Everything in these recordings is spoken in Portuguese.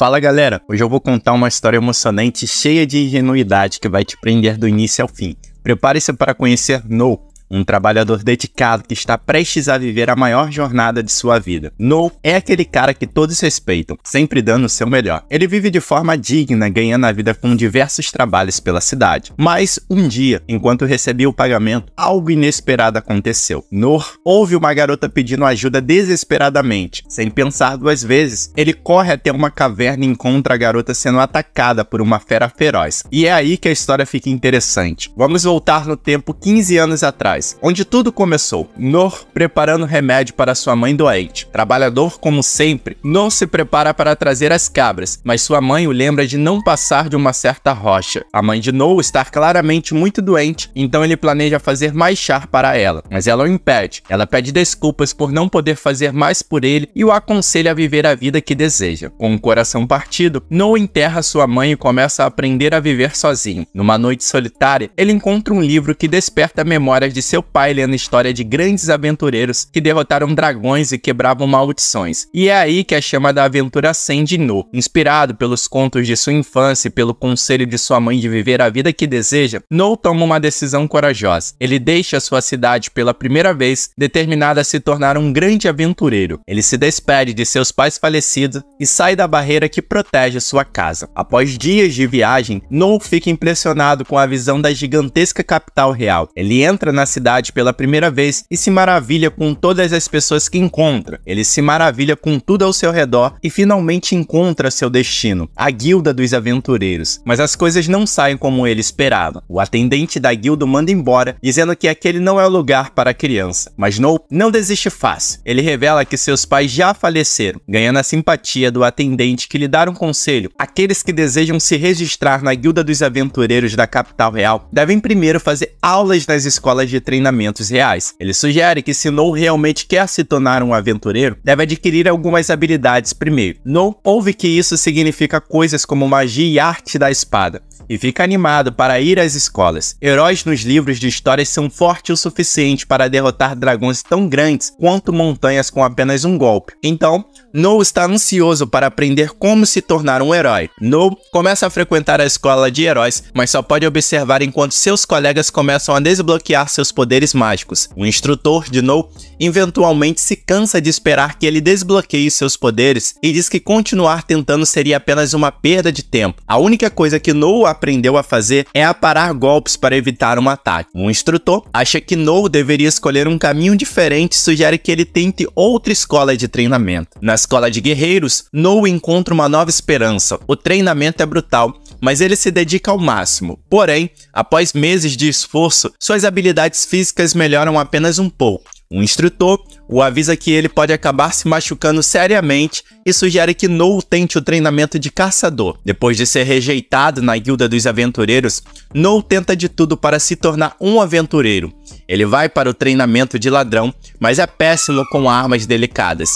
Fala galera, hoje eu vou contar uma história emocionante cheia de ingenuidade que vai te prender do início ao fim. Prepare-se para conhecer No, um trabalhador dedicado que está prestes a viver a maior jornada de sua vida. No é aquele cara que todos respeitam, sempre dando o seu melhor. Ele vive de forma digna, ganhando a vida com diversos trabalhos pela cidade. Mas um dia, enquanto recebia o pagamento, algo inesperado aconteceu. Nor ouve uma garota pedindo ajuda desesperadamente. Sem pensar duas vezes, ele corre até uma caverna e encontra a garota sendo atacada por uma fera feroz. E é aí que a história fica interessante. Vamos voltar no tempo 15 anos atrás onde tudo começou. Nor preparando remédio para sua mãe doente. Trabalhador como sempre, Nor se prepara para trazer as cabras, mas sua mãe o lembra de não passar de uma certa rocha. A mãe de Nor está claramente muito doente, então ele planeja fazer mais chá para ela, mas ela o impede. Ela pede desculpas por não poder fazer mais por ele e o aconselha a viver a vida que deseja. Com o coração partido, Nor enterra sua mãe e começa a aprender a viver sozinho. Numa noite solitária, ele encontra um livro que desperta memórias de seu pai lendo história de grandes aventureiros que derrotaram dragões e quebravam maldições. E é aí que é a chama da aventura acende no. Inspirado pelos contos de sua infância e pelo conselho de sua mãe de viver a vida que deseja, No toma uma decisão corajosa. Ele deixa sua cidade pela primeira vez, determinado a se tornar um grande aventureiro. Ele se despede de seus pais falecidos e sai da barreira que protege sua casa. Após dias de viagem, No fica impressionado com a visão da gigantesca capital real. Ele entra na cidade cidade pela primeira vez e se maravilha com todas as pessoas que encontra. Ele se maravilha com tudo ao seu redor e finalmente encontra seu destino, a Guilda dos Aventureiros. Mas as coisas não saem como ele esperava. O atendente da guilda manda embora, dizendo que aquele não é o lugar para a criança. Mas Nope não desiste fácil. Ele revela que seus pais já faleceram, ganhando a simpatia do atendente que lhe dá um conselho. Aqueles que desejam se registrar na Guilda dos Aventureiros da capital real devem primeiro fazer aulas nas escolas de treinamentos reais. Ele sugere que se Noel realmente quer se tornar um aventureiro, deve adquirir algumas habilidades primeiro. Noel ouve que isso significa coisas como magia e arte da espada, e fica animado para ir às escolas. Heróis nos livros de histórias são fortes o suficiente para derrotar dragões tão grandes quanto montanhas com apenas um golpe. Então, No está ansioso para aprender como se tornar um herói. No começa a frequentar a escola de heróis, mas só pode observar enquanto seus colegas começam a desbloquear seus seus poderes mágicos. O instrutor, de No, eventualmente se cansa de esperar que ele desbloqueie seus poderes e diz que continuar tentando seria apenas uma perda de tempo. A única coisa que No aprendeu a fazer é aparar golpes para evitar um ataque. O instrutor acha que No deveria escolher um caminho diferente e sugere que ele tente outra escola de treinamento. Na escola de guerreiros, No encontra uma nova esperança. O treinamento é brutal mas ele se dedica ao máximo. Porém, após meses de esforço, suas habilidades físicas melhoram apenas um pouco. Um instrutor o avisa que ele pode acabar se machucando seriamente e sugere que Noh tente o treinamento de caçador. Depois de ser rejeitado na Guilda dos Aventureiros, Noh tenta de tudo para se tornar um aventureiro. Ele vai para o treinamento de ladrão, mas é péssimo com armas delicadas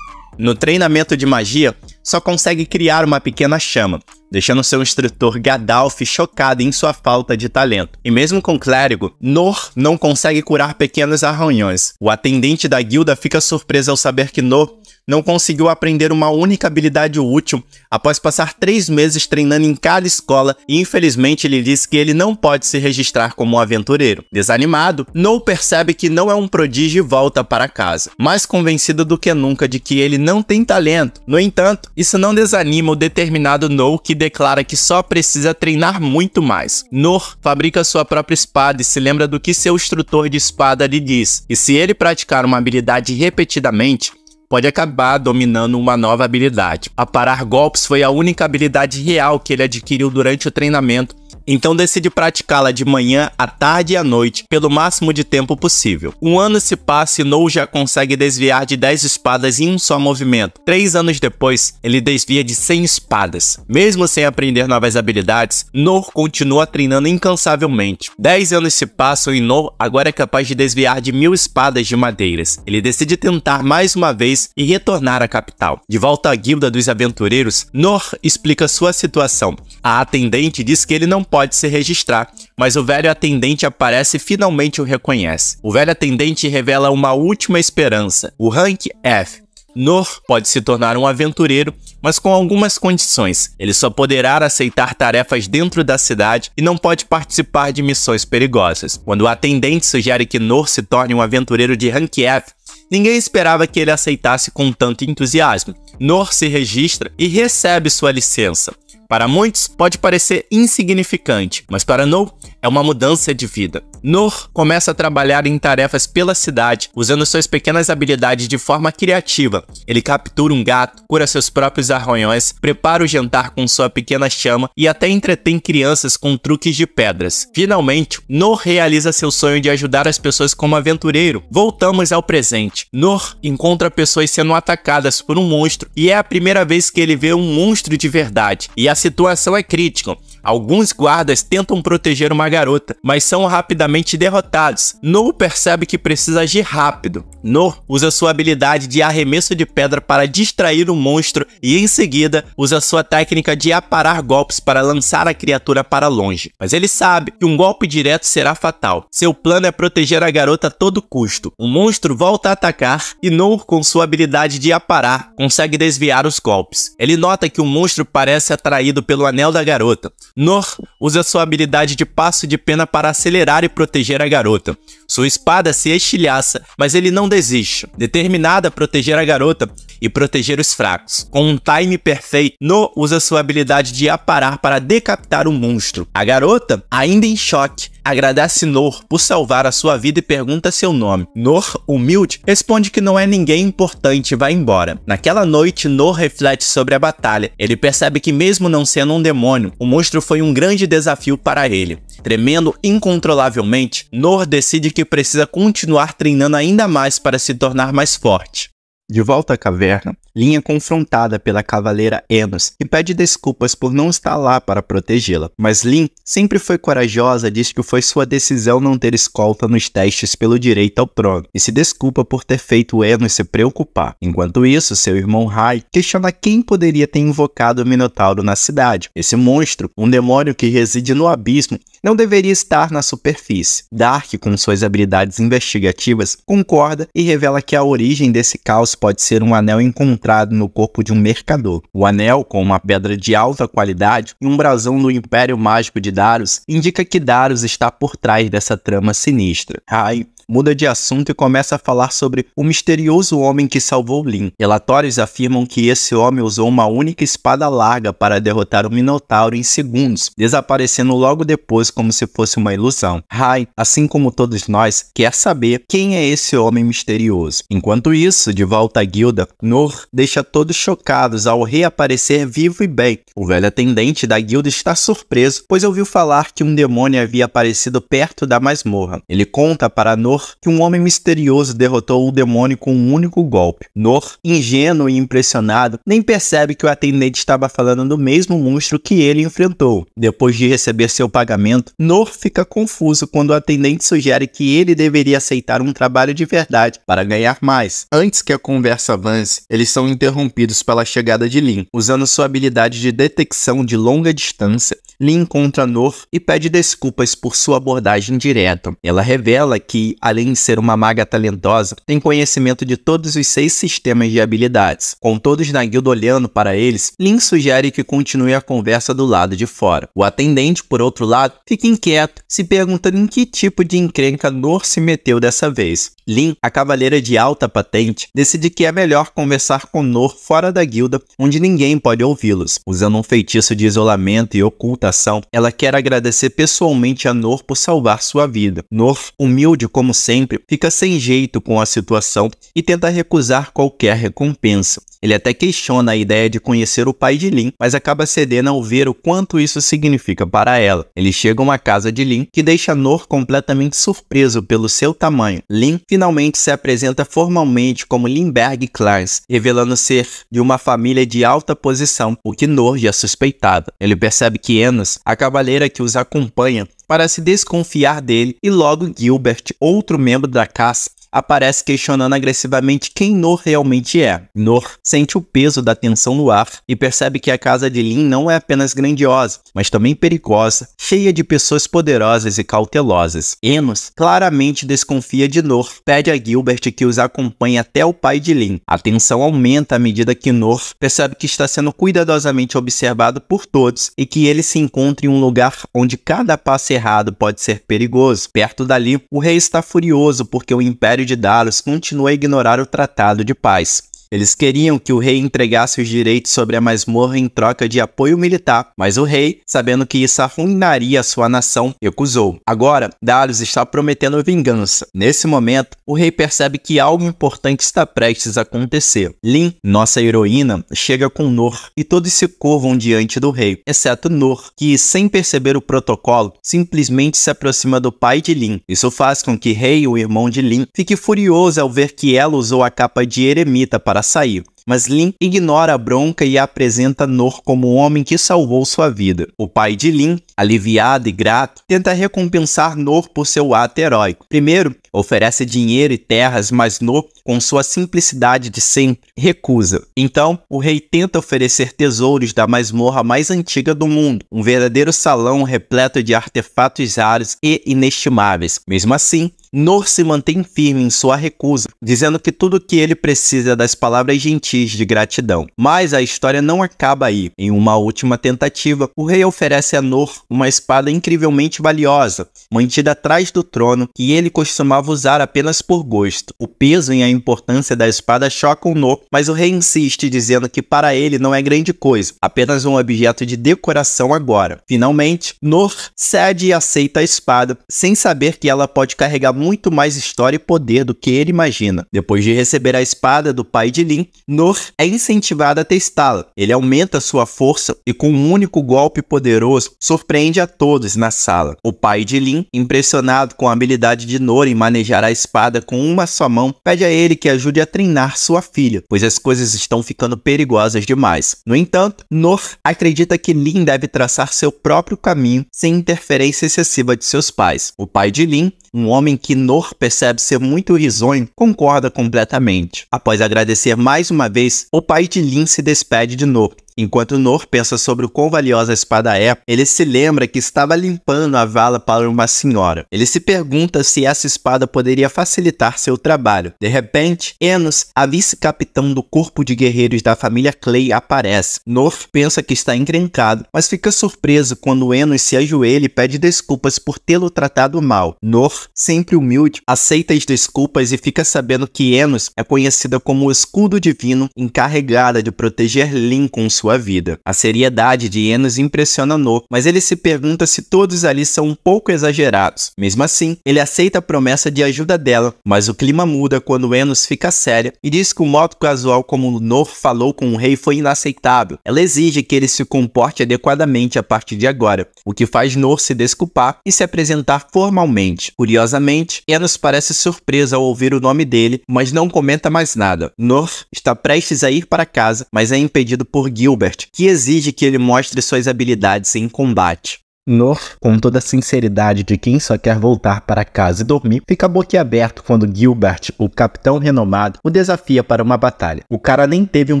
no treinamento de magia, só consegue criar uma pequena chama, deixando seu instrutor Gadalf chocado em sua falta de talento. E mesmo com clérigo, Nor não consegue curar pequenos arranhões. O atendente da guilda fica surpreso ao saber que Nor não conseguiu aprender uma única habilidade útil após passar três meses treinando em cada escola e infelizmente ele disse que ele não pode se registrar como um aventureiro. Desanimado, No percebe que não é um prodígio e volta para casa, mais convencido do que nunca de que ele não tem talento. No entanto, isso não desanima o determinado No que declara que só precisa treinar muito mais. Nor fabrica sua própria espada e se lembra do que seu instrutor de espada lhe diz, e se ele praticar uma habilidade repetidamente, pode acabar dominando uma nova habilidade. Aparar golpes foi a única habilidade real que ele adquiriu durante o treinamento então decide praticá-la de manhã, à tarde e à noite, pelo máximo de tempo possível. Um ano se passa e Nou já consegue desviar de 10 espadas em um só movimento. Três anos depois, ele desvia de 100 espadas. Mesmo sem aprender novas habilidades, Nor continua treinando incansavelmente. Dez anos se passam e Nor agora é capaz de desviar de mil espadas de madeiras. Ele decide tentar mais uma vez e retornar à capital. De volta à guilda dos aventureiros, Nor explica sua situação. A atendente diz que ele não pode se registrar, mas o velho atendente aparece e finalmente o reconhece. O velho atendente revela uma última esperança, o Rank F. Nor pode se tornar um aventureiro, mas com algumas condições. Ele só poderá aceitar tarefas dentro da cidade e não pode participar de missões perigosas. Quando o atendente sugere que Nor se torne um aventureiro de rank F, Ninguém esperava que ele aceitasse com tanto entusiasmo. Nor se registra e recebe sua licença. Para muitos, pode parecer insignificante, mas para Noh, é uma mudança de vida. Nor começa a trabalhar em tarefas pela cidade, usando suas pequenas habilidades de forma criativa. Ele captura um gato, cura seus próprios arranhões, prepara o jantar com sua pequena chama e até entretém crianças com truques de pedras. Finalmente, Nor realiza seu sonho de ajudar as pessoas como aventureiro. Voltamos ao presente. Nor encontra pessoas sendo atacadas por um monstro e é a primeira vez que ele vê um monstro de verdade. E a situação é crítica. Alguns guardas tentam proteger uma garota, mas são rapidamente derrotados. No percebe que precisa agir rápido. No usa sua habilidade de arremesso de pedra para distrair o monstro e em seguida usa sua técnica de aparar golpes para lançar a criatura para longe. Mas ele sabe que um golpe direto será fatal. Seu plano é proteger a garota a todo custo. O monstro volta a atacar e No, com sua habilidade de aparar, consegue desviar os golpes. Ele nota que o monstro parece atraído pelo anel da garota. Nor usa sua habilidade de passo de pena para acelerar e proteger a garota. Sua espada se estilhaça, mas ele não desiste. Determinada a proteger a garota, e proteger os fracos. Com um time perfeito, No usa sua habilidade de aparar para decapitar o um monstro. A garota, ainda em choque, agradece Nor por salvar a sua vida e pergunta seu nome. Nor, humilde, responde que não é ninguém importante e vai embora. Naquela noite, Nor reflete sobre a batalha. Ele percebe que mesmo não sendo um demônio, o monstro foi um grande desafio para ele. Tremendo incontrolavelmente, Nor decide que precisa continuar treinando ainda mais para se tornar mais forte. De volta à caverna, Lin é confrontada pela cavaleira Enos e pede desculpas por não estar lá para protegê-la. Mas Lin sempre foi corajosa diz que foi sua decisão não ter escolta nos testes pelo direito ao trono e se desculpa por ter feito Enos se preocupar. Enquanto isso, seu irmão Rai questiona quem poderia ter invocado o Minotauro na cidade. Esse monstro, um demônio que reside no abismo, não deveria estar na superfície. Dark, com suas habilidades investigativas, concorda e revela que a origem desse caos pode ser um anel encontrado no corpo de um mercador. O anel, com uma pedra de alta qualidade e um brasão do Império Mágico de Daros, indica que Daros está por trás dessa trama sinistra. Rai muda de assunto e começa a falar sobre o misterioso homem que salvou Lin. Relatórios afirmam que esse homem usou uma única espada larga para derrotar o Minotauro em segundos, desaparecendo logo depois como se fosse uma ilusão. Rai, assim como todos nós, quer saber quem é esse homem misterioso. Enquanto isso, de volta à guilda, Nor deixa todos chocados ao reaparecer vivo e bem. O velho atendente da guilda está surpreso, pois ouviu falar que um demônio havia aparecido perto da masmorra. Ele conta para Nor Nor que um homem misterioso derrotou o demônio com um único golpe. Nor, ingênuo e impressionado, nem percebe que o atendente estava falando do mesmo monstro que ele enfrentou. Depois de receber seu pagamento, Nor fica confuso quando o atendente sugere que ele deveria aceitar um trabalho de verdade para ganhar mais. Antes que a conversa avance, eles são interrompidos pela chegada de Lin, usando sua habilidade de detecção de longa distância lhe encontra Nor e pede desculpas por sua abordagem direta. Ela revela que, além de ser uma maga talentosa, tem conhecimento de todos os seis sistemas de habilidades. Com todos na guilda olhando para eles, Lin sugere que continue a conversa do lado de fora. O atendente, por outro lado, fica inquieto, se perguntando em que tipo de encrenca Nor se meteu dessa vez. Lin, a cavaleira de alta patente, decide que é melhor conversar com Nor fora da guilda, onde ninguém pode ouvi-los. Usando um feitiço de isolamento e oculta ela quer agradecer pessoalmente a Nor por salvar sua vida. Nor, humilde como sempre, fica sem jeito com a situação e tenta recusar qualquer recompensa. Ele até questiona a ideia de conhecer o pai de Lin, mas acaba cedendo ao ver o quanto isso significa para ela. Ele chega a uma casa de Lin que deixa Nor completamente surpreso pelo seu tamanho. Lin finalmente se apresenta formalmente como Lindbergh Clarence, revelando ser de uma família de alta posição, o que Nor já suspeitava. Ele percebe que Enos, a cavaleira que os acompanha, para se desconfiar dele e logo Gilbert, outro membro da caça, aparece questionando agressivamente quem Nor realmente é. Nor sente o peso da tensão no ar e percebe que a casa de Lin não é apenas grandiosa, mas também perigosa, cheia de pessoas poderosas e cautelosas. Enos claramente desconfia de Nor, pede a Gilbert que os acompanhe até o pai de Lin. A tensão aumenta à medida que Nor percebe que está sendo cuidadosamente observado por todos e que ele se encontra em um lugar onde cada passo errado pode ser perigoso. Perto dali, o rei está furioso porque o império de Dallas continua a ignorar o Tratado de Paz. Eles queriam que o rei entregasse os direitos sobre a masmorra em troca de apoio militar, mas o rei, sabendo que isso arruinaria a sua nação, recusou. Agora, Darius está prometendo vingança. Nesse momento, o rei percebe que algo importante está prestes a acontecer. Lin, nossa heroína, chega com Nor e todos se curvam diante do rei, exceto Nor, que, sem perceber o protocolo, simplesmente se aproxima do pai de Lin. Isso faz com que Rei, o irmão de Lin, fique furioso ao ver que ela usou a capa de eremita para sair. Mas Lin ignora a bronca e a apresenta Nor como o homem que salvou sua vida. O pai de Lin Aliviado e grato, tenta recompensar Nor por seu ato heróico. Primeiro, oferece dinheiro e terras, mas Nor, com sua simplicidade de sempre, recusa. Então, o rei tenta oferecer tesouros da masmorra mais antiga do mundo, um verdadeiro salão repleto de artefatos raros e inestimáveis. Mesmo assim, Nor se mantém firme em sua recusa, dizendo que tudo o que ele precisa é das palavras gentis de gratidão. Mas a história não acaba aí. Em uma última tentativa, o rei oferece a Nor uma espada incrivelmente valiosa, mantida atrás do trono, que ele costumava usar apenas por gosto. O peso e a importância da espada chocam No, mas o rei insiste, dizendo que para ele não é grande coisa, apenas um objeto de decoração agora. Finalmente, Nor cede e aceita a espada, sem saber que ela pode carregar muito mais história e poder do que ele imagina. Depois de receber a espada do pai de Lin, Nor é incentivado a testá-la. Ele aumenta sua força e, com um único golpe poderoso, surpreende surpreende a todos na sala. O pai de Lin, impressionado com a habilidade de Nora em manejar a espada com uma só mão, pede a ele que ajude a treinar sua filha, pois as coisas estão ficando perigosas demais. No entanto, Nor acredita que Lin deve traçar seu próprio caminho sem interferência excessiva de seus pais. O pai de Lin um homem que Nor percebe ser muito risonho, concorda completamente. Após agradecer mais uma vez, o pai de Lin se despede de Nor Enquanto Nor pensa sobre o quão valiosa a espada é, ele se lembra que estava limpando a vala para uma senhora. Ele se pergunta se essa espada poderia facilitar seu trabalho. De repente, Enos, a vice-capitão do corpo de guerreiros da família Clay, aparece. Nor pensa que está encrencado, mas fica surpreso quando Enos se ajoelha e pede desculpas por tê-lo tratado mal. Nor, sempre humilde, aceita as desculpas e fica sabendo que Enos é conhecida como o escudo divino encarregada de proteger Lincoln sua vida. A seriedade de Enos impressiona No, mas ele se pergunta se todos ali são um pouco exagerados. Mesmo assim, ele aceita a promessa de ajuda dela, mas o clima muda quando Enos fica séria e diz que o modo casual como No falou com o rei foi inaceitável. Ela exige que ele se comporte adequadamente a partir de agora, o que faz No se desculpar e se apresentar formalmente. Curiosamente, Enos parece surpresa ao ouvir o nome dele, mas não comenta mais nada. North está prestes a ir para casa, mas é impedido por Gil Gilbert, que exige que ele mostre suas habilidades em combate. North, com toda a sinceridade de quem só quer voltar para casa e dormir, fica boquiaberto quando Gilbert, o capitão renomado, o desafia para uma batalha. O cara nem teve um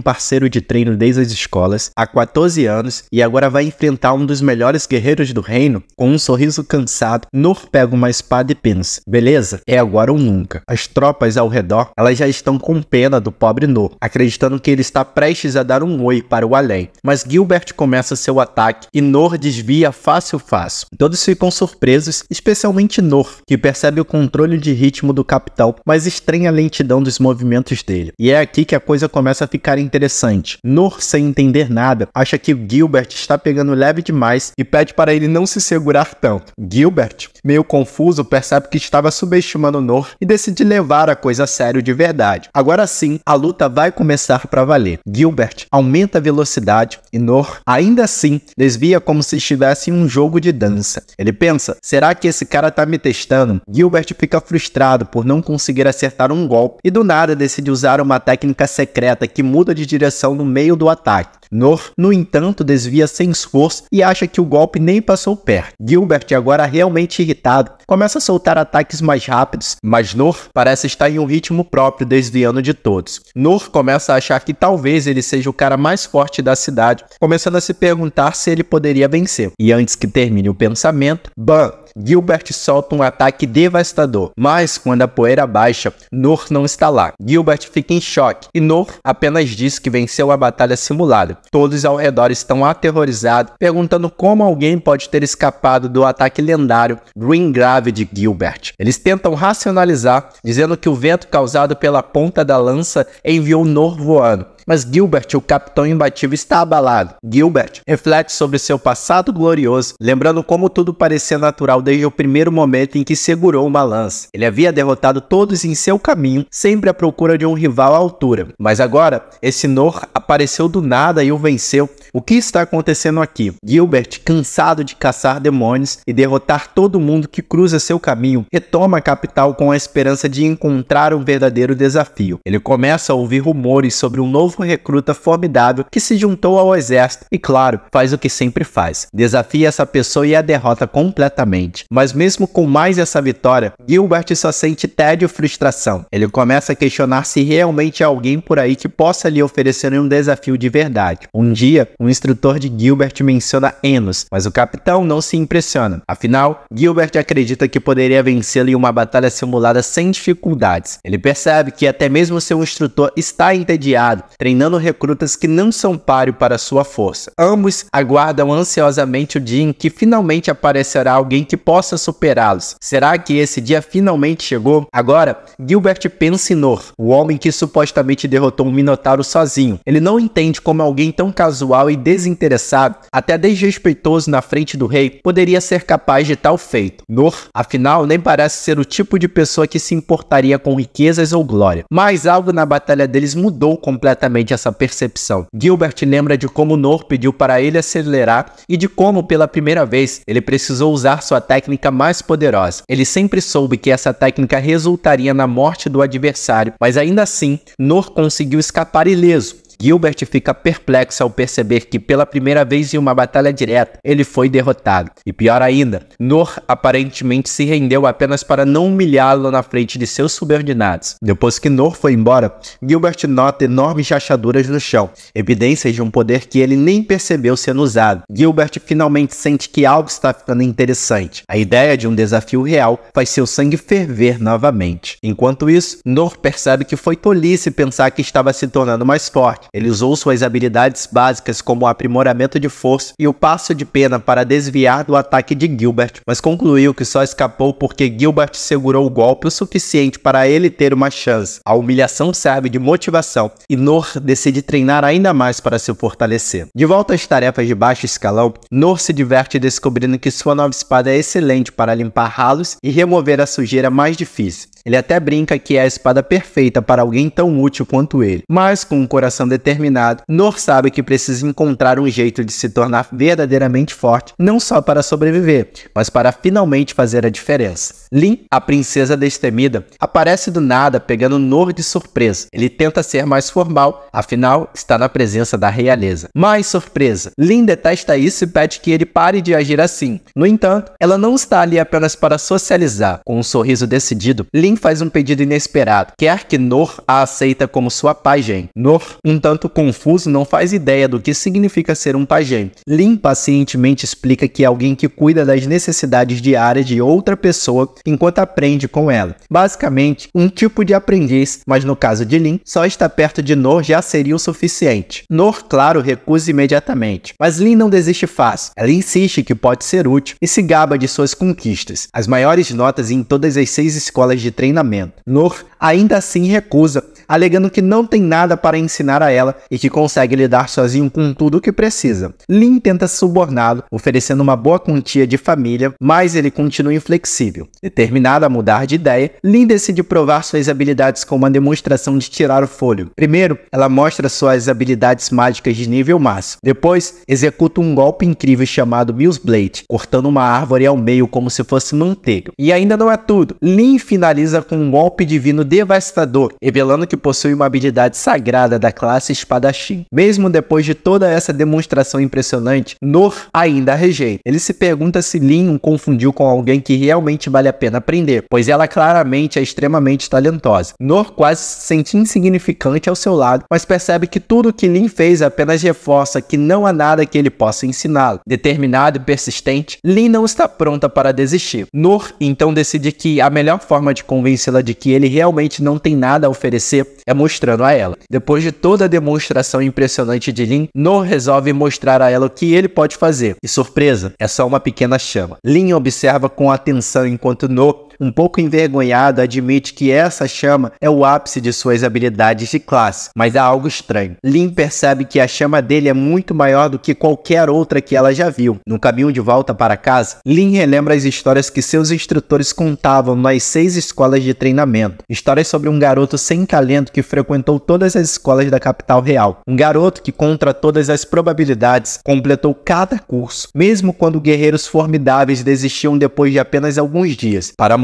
parceiro de treino desde as escolas, há 14 anos, e agora vai enfrentar um dos melhores guerreiros do reino com um sorriso cansado. North pega uma espada e pensa, beleza, é agora ou nunca. As tropas ao redor, elas já estão com pena do pobre North, acreditando que ele está prestes a dar um oi para o além. Mas Gilbert começa seu ataque e North desvia facilmente fácil, Todos ficam surpresos, especialmente Nor, que percebe o controle de ritmo do capitão, mas estranha a lentidão dos movimentos dele. E é aqui que a coisa começa a ficar interessante. Nor, sem entender nada, acha que Gilbert está pegando leve demais e pede para ele não se segurar tanto. Gilbert, meio confuso, percebe que estava subestimando Nor e decide levar a coisa a sério de verdade. Agora sim, a luta vai começar para valer. Gilbert aumenta a velocidade e Nor, ainda assim, desvia como se estivesse em um jogo jogo de dança. Ele pensa: será que esse cara tá me testando? Gilbert fica frustrado por não conseguir acertar um golpe e do nada decide usar uma técnica secreta que muda de direção no meio do ataque. Nor, no entanto, desvia sem esforço e acha que o golpe nem passou perto. Gilbert, agora realmente irritado, começa a soltar ataques mais rápidos, mas Nor parece estar em um ritmo próprio, desviando de todos. Nor começa a achar que talvez ele seja o cara mais forte da cidade, começando a se perguntar se ele poderia vencer. E antes que termine o pensamento. Ban Gilbert solta um ataque devastador, mas quando a poeira baixa, Nor não está lá. Gilbert fica em choque e Nor apenas diz que venceu a batalha simulada. Todos ao redor estão aterrorizados, perguntando como alguém pode ter escapado do ataque lendário Green Grave de Gilbert. Eles tentam racionalizar, dizendo que o vento causado pela ponta da lança enviou Nor voando, mas Gilbert, o capitão imbatível, está abalado. Gilbert reflete sobre seu passado glorioso, lembrando como tudo parecia natural desde o primeiro momento em que segurou o balanço. Ele havia derrotado todos em seu caminho, sempre à procura de um rival à altura. Mas agora, esse Nor apareceu do nada e o venceu. O que está acontecendo aqui? Gilbert, cansado de caçar demônios e derrotar todo mundo que cruza seu caminho, retoma a capital com a esperança de encontrar um verdadeiro desafio. Ele começa a ouvir rumores sobre um novo recruta formidável que se juntou ao exército e, claro, faz o que sempre faz: desafia essa pessoa e a derrota completamente frente. Mas mesmo com mais essa vitória, Gilbert só sente tédio e frustração. Ele começa a questionar se realmente há alguém por aí que possa lhe oferecer um desafio de verdade. Um dia, um instrutor de Gilbert menciona Enos, mas o capitão não se impressiona. Afinal, Gilbert acredita que poderia vencê-lo em uma batalha simulada sem dificuldades. Ele percebe que até mesmo seu instrutor está entediado, treinando recrutas que não são páreo para sua força. Ambos aguardam ansiosamente o dia em que finalmente aparecerá alguém que possa superá-los. Será que esse dia finalmente chegou? Agora, Gilbert Pensinor, o homem que supostamente derrotou um Minotauro sozinho. Ele não entende como alguém tão casual e desinteressado, até desrespeitoso na frente do rei, poderia ser capaz de tal feito. Nor, afinal, nem parece ser o tipo de pessoa que se importaria com riquezas ou glória. Mas algo na batalha deles mudou completamente essa percepção. Gilbert lembra de como Nor pediu para ele acelerar e de como, pela primeira vez, ele precisou usar sua técnica mais poderosa. Ele sempre soube que essa técnica resultaria na morte do adversário, mas ainda assim, Nor conseguiu escapar ileso, Gilbert fica perplexo ao perceber que, pela primeira vez em uma batalha direta, ele foi derrotado. E pior ainda, Nor aparentemente se rendeu apenas para não humilhá-lo na frente de seus subordinados. Depois que Nor foi embora, Gilbert nota enormes rachaduras no chão, evidências de um poder que ele nem percebeu sendo usado. Gilbert finalmente sente que algo está ficando interessante. A ideia de um desafio real faz seu sangue ferver novamente. Enquanto isso, Nor percebe que foi tolice pensar que estava se tornando mais forte forte. Ele usou suas habilidades básicas como o aprimoramento de força e o passo de pena para desviar do ataque de Gilbert, mas concluiu que só escapou porque Gilbert segurou o golpe o suficiente para ele ter uma chance. A humilhação serve de motivação e Nor decide treinar ainda mais para se fortalecer. De volta às tarefas de baixo escalão, Nor se diverte descobrindo que sua nova espada é excelente para limpar ralos e remover a sujeira mais difícil. Ele até brinca que é a espada perfeita para alguém tão útil quanto ele. Mas, com um coração determinado, Nor sabe que precisa encontrar um jeito de se tornar verdadeiramente forte, não só para sobreviver, mas para finalmente fazer a diferença. Lin, a princesa destemida, aparece do nada pegando Nor de surpresa. Ele tenta ser mais formal, afinal, está na presença da realeza. Mais surpresa! Lin detesta isso e pede que ele pare de agir assim. No entanto, ela não está ali apenas para socializar. Com um sorriso decidido, Lin Odin faz um pedido inesperado, quer que Nor a aceita como sua pajem. Nor, um tanto confuso, não faz ideia do que significa ser um pajem. Lin pacientemente explica que é alguém que cuida das necessidades diárias de outra pessoa enquanto aprende com ela. Basicamente, um tipo de aprendiz, mas no caso de Lin, só estar perto de Nor já seria o suficiente. Nor, claro, recusa imediatamente, mas Lin não desiste fácil. Ela insiste que pode ser útil e se gaba de suas conquistas. As maiores notas em todas as seis escolas de treinamento. Nor ainda assim recusa alegando que não tem nada para ensinar a ela e que consegue lidar sozinho com tudo o que precisa. Lin tenta suborná-lo, oferecendo uma boa quantia de família, mas ele continua inflexível. Determinado a mudar de ideia, Lin decide provar suas habilidades com uma demonstração de tirar o folho. Primeiro, ela mostra suas habilidades mágicas de nível máximo. Depois, executa um golpe incrível chamado Mills Blade, cortando uma árvore ao meio como se fosse manteiga. E ainda não é tudo. Lin finaliza com um golpe divino devastador, revelando que que possui uma habilidade sagrada da classe espadachim. Mesmo depois de toda essa demonstração impressionante, Nor ainda a rejeita. Ele se pergunta se Lin o confundiu com alguém que realmente vale a pena aprender, pois ela claramente é extremamente talentosa. Nor quase se sente insignificante ao seu lado, mas percebe que tudo que Lin fez apenas reforça que não há nada que ele possa ensiná-lo. Determinado e persistente, Lin não está pronta para desistir. Nor então decide que a melhor forma de convencê-la de que ele realmente não tem nada a oferecer é mostrando a ela. Depois de toda a demonstração impressionante de Lin, No resolve mostrar a ela o que ele pode fazer. E surpresa, é só uma pequena chama. Lin observa com atenção enquanto No um pouco envergonhado, admite que essa chama é o ápice de suas habilidades de classe, mas há é algo estranho. Lin percebe que a chama dele é muito maior do que qualquer outra que ela já viu. No caminho de volta para casa, Lin relembra as histórias que seus instrutores contavam nas seis escolas de treinamento. Histórias sobre um garoto sem talento que frequentou todas as escolas da capital real. Um garoto que, contra todas as probabilidades, completou cada curso, mesmo quando guerreiros formidáveis desistiam depois de apenas alguns dias. Para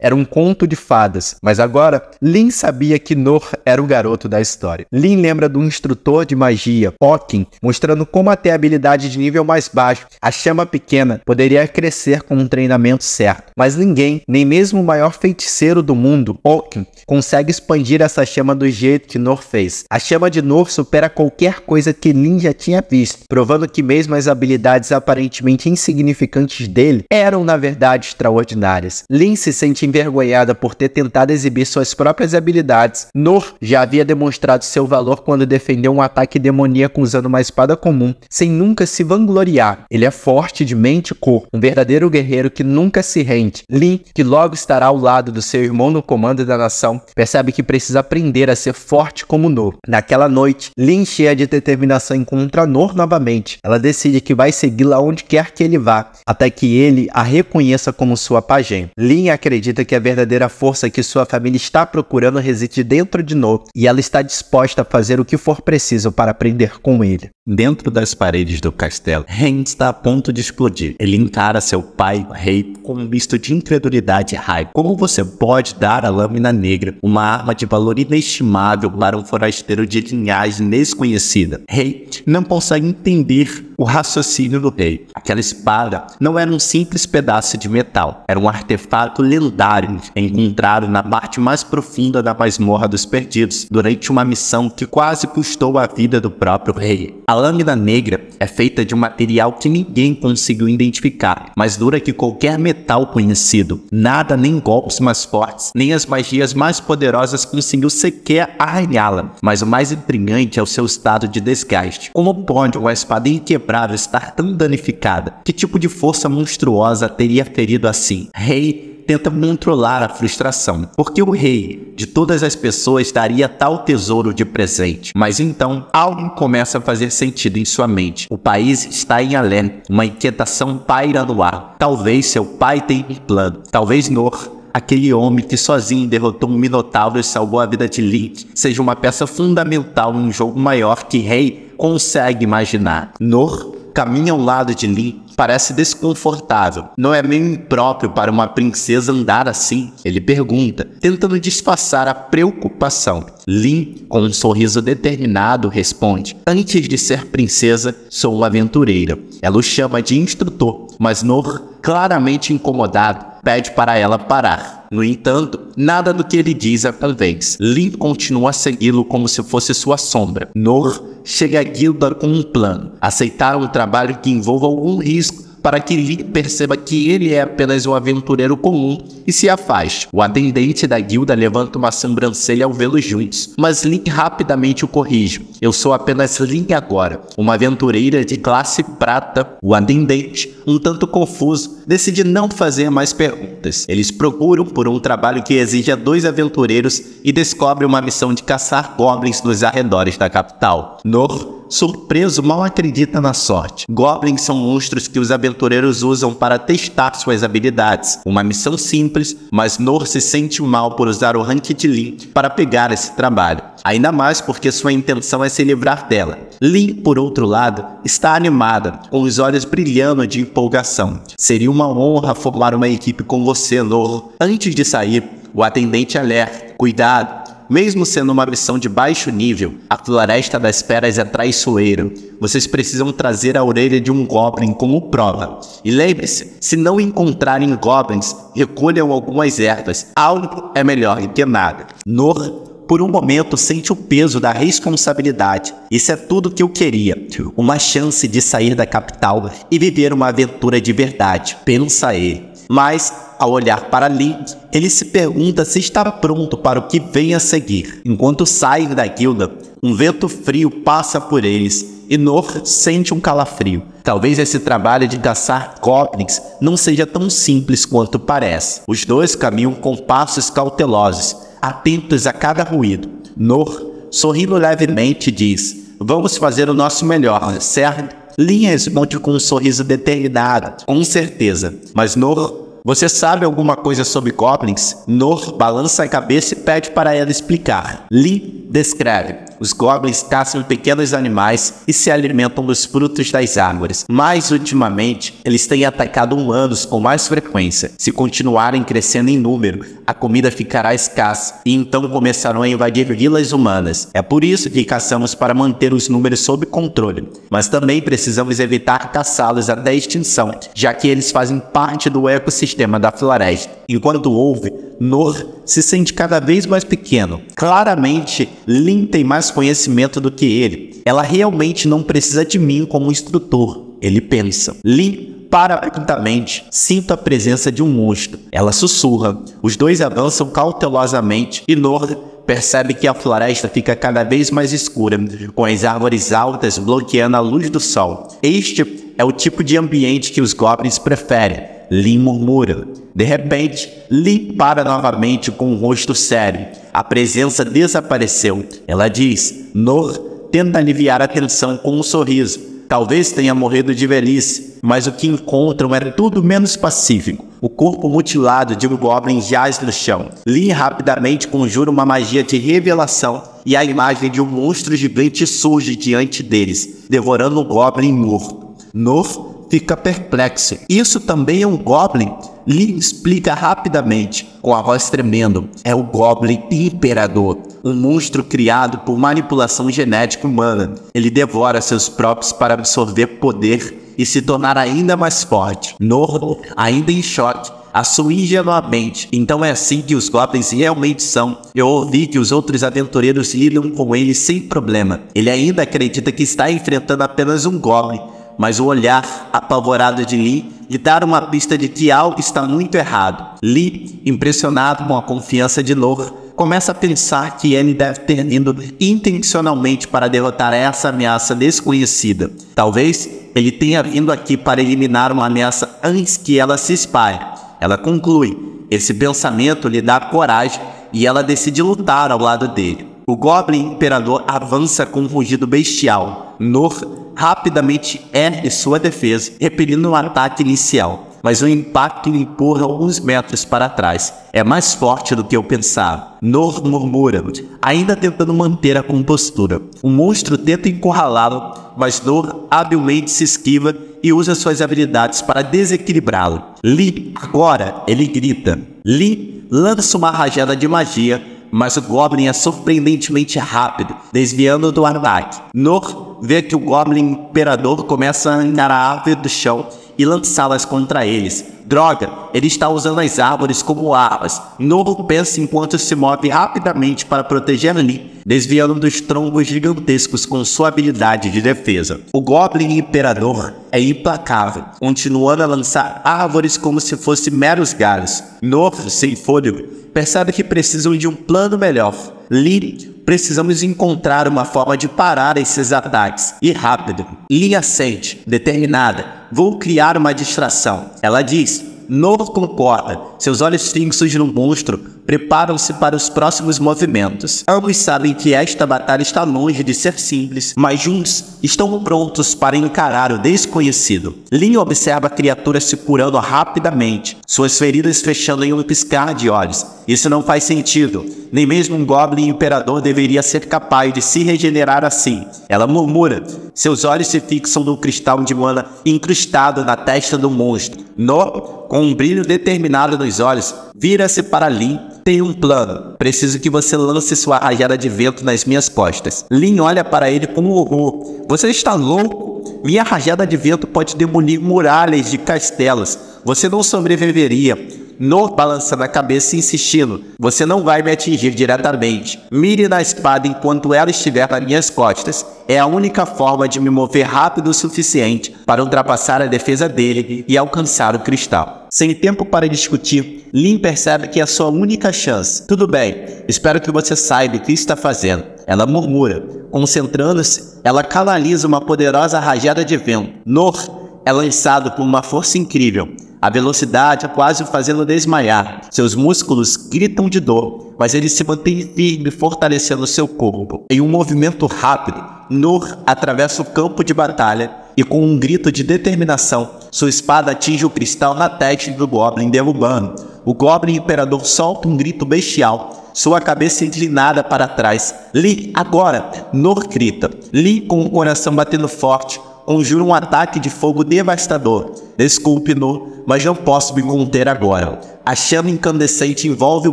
era um conto de fadas, mas agora Lin sabia que Nor era o garoto da história. Lin lembra do instrutor de magia, Okin, mostrando como até habilidade de nível mais baixo, a chama pequena, poderia crescer com um treinamento certo. Mas ninguém, nem mesmo o maior feiticeiro do mundo, Okin, consegue expandir essa chama do jeito que Nor fez. A chama de Nor supera qualquer coisa que Lin já tinha visto, provando que mesmo as habilidades aparentemente insignificantes dele eram na verdade extraordinárias. Lin se sente envergonhada por ter tentado exibir suas próprias habilidades. Nor já havia demonstrado seu valor quando defendeu um ataque demoníaco usando uma espada comum, sem nunca se vangloriar. Ele é forte de mente e corpo, um verdadeiro guerreiro que nunca se rende. Lin, que logo estará ao lado do seu irmão no comando da nação, percebe que precisa aprender a ser forte como Nor. Naquela noite, Lin, cheia de determinação, encontra Nor novamente. Ela decide que vai segui-la onde quer que ele vá, até que ele a reconheça como sua pajem. Lin acredita que a verdadeira força que sua família está procurando reside dentro de No e ela está disposta a fazer o que for preciso para aprender com ele dentro das paredes do castelo. Ren está a ponto de explodir. Ele encara seu pai, rei, com um misto de incredulidade e raiva. Como você pode dar a lâmina negra, uma arma de valor inestimável para um forasteiro de linhagem desconhecida? Rei não consegue entender o raciocínio do rei. Aquela espada não era um simples pedaço de metal, era um artefato lendário encontrado na parte mais profunda da masmorra dos perdidos durante uma missão que quase custou a vida do próprio rei. A lâmina negra é feita de um material que ninguém conseguiu identificar, mais dura que qualquer metal conhecido. Nada, nem golpes mais fortes, nem as magias mais poderosas conseguiu sequer arranhá-la. Mas o mais intrigante é o seu estado de desgaste. Como pode uma espada inquebrável estar tão danificada? Que tipo de força monstruosa teria ferido assim? Rei hey, tenta controlar a frustração, porque o rei de todas as pessoas daria tal tesouro de presente. Mas então, algo começa a fazer sentido em sua mente. O país está em alerta, uma inquietação paira no ar. Talvez seu pai tenha um plano, talvez Nor aquele homem que sozinho derrotou um minotauro e salvou a vida de Link seja uma peça fundamental em um jogo maior que Rei consegue imaginar. Nor caminha ao lado de Lee parece desconfortável. Não é meio impróprio para uma princesa andar assim? Ele pergunta, tentando disfarçar a preocupação. Lee, com um sorriso determinado, responde: Antes de ser princesa, sou uma aventureira. Ela o chama de instrutor, mas Nor, claramente incomodado, pede para ela parar. No entanto, nada do que ele diz é talvez. Lin continua a segui-lo como se fosse sua sombra. Nor chega a Gildor com um plano: aceitar um trabalho que envolva algum risco para que Lee perceba que ele é apenas um aventureiro comum e se afaste. O atendente da guilda levanta uma sobrancelha ao vê-los juntos, mas Lee rapidamente o corrige. Eu sou apenas Lee agora, uma aventureira de classe prata. O atendente, um tanto confuso, decide não fazer mais perguntas. Eles procuram por um trabalho que exija dois aventureiros e descobrem uma missão de caçar goblins nos arredores da capital. Nor Surpreso, mal acredita na sorte. Goblins são monstros que os aventureiros usam para testar suas habilidades. Uma missão simples, mas Nor se sente mal por usar o Ranked Lin para pegar esse trabalho. Ainda mais porque sua intenção é se livrar dela. Lin, por outro lado, está animada, com os olhos brilhando de empolgação. Seria uma honra formar uma equipe com você, Nor. Antes de sair, o atendente alerta. Cuidado, mesmo sendo uma missão de baixo nível, a Floresta das Feras é traiçoeira. Vocês precisam trazer a orelha de um Goblin como prova. E lembre-se, se não encontrarem Goblins, recolham algumas ervas. Algo é melhor que nada. Nor por um momento sente o peso da responsabilidade. Isso é tudo que eu queria. Uma chance de sair da capital e viver uma aventura de verdade, pensa ele. Mas ao olhar para Lid, ele se pergunta se está pronto para o que vem a seguir. Enquanto saem da guilda, um vento frio passa por eles e Nor sente um calafrio. Talvez esse trabalho de caçar goblins não seja tão simples quanto parece. Os dois caminham com passos cautelosos, atentos a cada ruído. Nor, sorrindo levemente, diz: Vamos fazer o nosso melhor, certo? Linha responde com um sorriso determinado, com certeza, mas Nor você sabe alguma coisa sobre goblins? Nor balança a cabeça e pede para ela explicar. Lee descreve. Os goblins caçam pequenos animais e se alimentam dos frutos das árvores, mas ultimamente eles têm atacado humanos com mais frequência. Se continuarem crescendo em número, a comida ficará escassa e então começarão a invadir vilas humanas. É por isso que caçamos para manter os números sob controle, mas também precisamos evitar caçá-los até a extinção, já que eles fazem parte do ecossistema da floresta. Enquanto houve Nur se sente cada vez mais pequeno. Claramente, Lin tem mais conhecimento do que ele. Ela realmente não precisa de mim como instrutor, ele pensa. Lin para abruptamente. Sinto a presença de um monstro. Ela sussurra. Os dois avançam cautelosamente e Nord percebe que a floresta fica cada vez mais escura, com as árvores altas bloqueando a luz do sol. Este é o tipo de ambiente que os goblins preferem. Lin murmura. De repente, Lee para novamente com um rosto sério. A presença desapareceu. Ela diz: Nor tenta aliviar a tensão com um sorriso. Talvez tenha morrido de velhice, mas o que encontram é tudo menos pacífico. O corpo mutilado de um Goblin jaz no chão. Lee rapidamente conjura uma magia de revelação e a imagem de um monstro gigante surge diante deles, devorando o Goblin morto. Nor fica perplexo. Isso também é um Goblin? Lee explica rapidamente, com a voz tremendo. É o Goblin Imperador, um monstro criado por manipulação genética humana. Ele devora seus próprios para absorver poder e se tornar ainda mais forte. Norro, ainda em choque, assume ingenuamente. Então é assim que os goblins realmente são. Eu ouvi que os outros aventureiros lidam com ele sem problema. Ele ainda acredita que está enfrentando apenas um goblin mas o olhar apavorado de Lee lhe dar uma pista de que algo está muito errado. Lee, impressionado com a confiança de Lor, começa a pensar que ele deve ter ido intencionalmente para derrotar essa ameaça desconhecida. Talvez ele tenha vindo aqui para eliminar uma ameaça antes que ela se espalhe. Ela conclui: esse pensamento lhe dá coragem e ela decide lutar ao lado dele. O Goblin Imperador avança com um rugido bestial. Nor rapidamente ergue sua defesa, repelindo o um ataque inicial. Mas o impacto o empurra alguns metros para trás. É mais forte do que eu pensava. Nor murmura, ainda tentando manter a compostura. O monstro tenta encurralá-lo, mas Nor habilmente se esquiva e usa suas habilidades para desequilibrá-lo. Li, agora, ele grita. Li lança uma rajada de magia mas o Goblin é surpreendentemente rápido, desviando do ataque. Nor vê que o Goblin Imperador começa a encarar a ave do chão e lançá-las contra eles. Droga, ele está usando as árvores como armas. Novo pensa enquanto se move rapidamente para proteger Lee, desviando dos trombos gigantescos com sua habilidade de defesa. O Goblin Imperador é implacável, continuando a lançar árvores como se fossem meros galhos. Novo, sem fôlego, percebe que precisam de um plano melhor. Lee precisamos encontrar uma forma de parar esses ataques. E rápido. Linha sente, determinada. Vou criar uma distração. Ela diz. Novo concorda. Seus olhos fixos no monstro preparam-se para os próximos movimentos. Ambos sabem que esta batalha está longe de ser simples, mas juntos estão prontos para encarar o desconhecido. Lin observa a criatura se curando rapidamente, suas feridas fechando em um piscar de olhos. Isso não faz sentido. Nem mesmo um Goblin Imperador deveria ser capaz de se regenerar assim. Ela murmura. Seus olhos se fixam no cristal de mana incrustado na testa do monstro. No, com um brilho determinado nos olhos, Vira-se para Lin. Tenho um plano. Preciso que você lance sua rajada de vento nas minhas costas. Lin olha para ele com horror. Você está louco? Minha rajada de vento pode demolir muralhas de castelos. Você não sobreviveria no balançando a cabeça e insistindo. Você não vai me atingir diretamente. Mire na espada enquanto ela estiver nas minhas costas. É a única forma de me mover rápido o suficiente para ultrapassar a defesa dele e alcançar o cristal. Sem tempo para discutir, Lin percebe que é a sua única chance. Tudo bem, espero que você saiba o que está fazendo. Ela murmura. Concentrando-se, ela canaliza uma poderosa rajada de vento. Nor é lançado por uma força incrível. A velocidade é quase o fazendo desmaiar. Seus músculos gritam de dor, mas ele se mantém firme, fortalecendo seu corpo. Em um movimento rápido, Nur atravessa o campo de batalha e, com um grito de determinação, sua espada atinge o cristal na testa do Goblin, derrubando. O Goblin Imperador solta um grito bestial, sua cabeça inclinada para trás. Li, agora! Nur grita. Li, com o coração batendo forte, conjura um ataque de fogo devastador. Desculpe-no, mas não posso me conter agora. A chama incandescente envolve o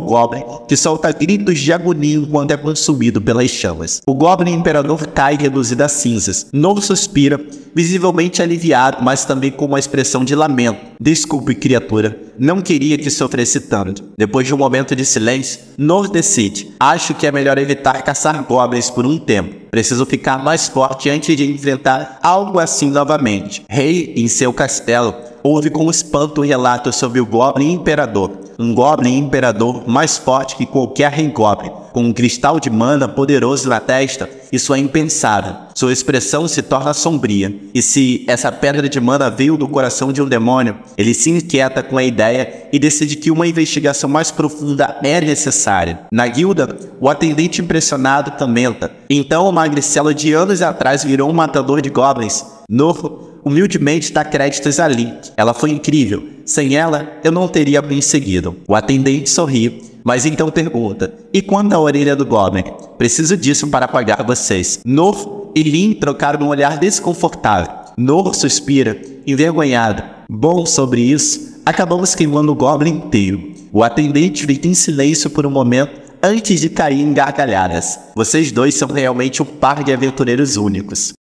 Goblin, que solta gritos de agonia enquanto é consumido pelas chamas. O Goblin Imperador cai reduzido a cinzas. Não suspira, visivelmente aliviado, mas também com uma expressão de lamento. Desculpe, criatura. Não queria que sofresse tanto. Depois de um momento de silêncio, Nor decide. Acho que é melhor evitar caçar goblins por um tempo. Preciso ficar mais forte antes de enfrentar algo assim novamente. Rei em seu castelo ouve com espanto relato sobre o Goblin Imperador, um Goblin Imperador mais forte que qualquer Rei Goblin, com um cristal de mana poderoso na testa, isso é impensável. Sua expressão se torna sombria, e se essa pedra de mana veio do coração de um demônio, ele se inquieta com a ideia e decide que uma investigação mais profunda é necessária. Na guilda, o atendente impressionado comenta, então o magricelo de anos atrás virou um matador de goblins. novo humildemente dá créditos a Link. Ela foi incrível. Sem ela, eu não teria me seguido. O atendente sorri, mas então pergunta: E quando a orelha do Goblin? Preciso disso para pagar vocês. Noor e Lin trocaram um olhar desconfortável. Noor suspira, envergonhado. Bom, sobre isso, acabamos queimando o Goblin inteiro. O atendente fica em silêncio por um momento antes de cair em gargalhadas. Vocês dois são realmente um par de aventureiros únicos.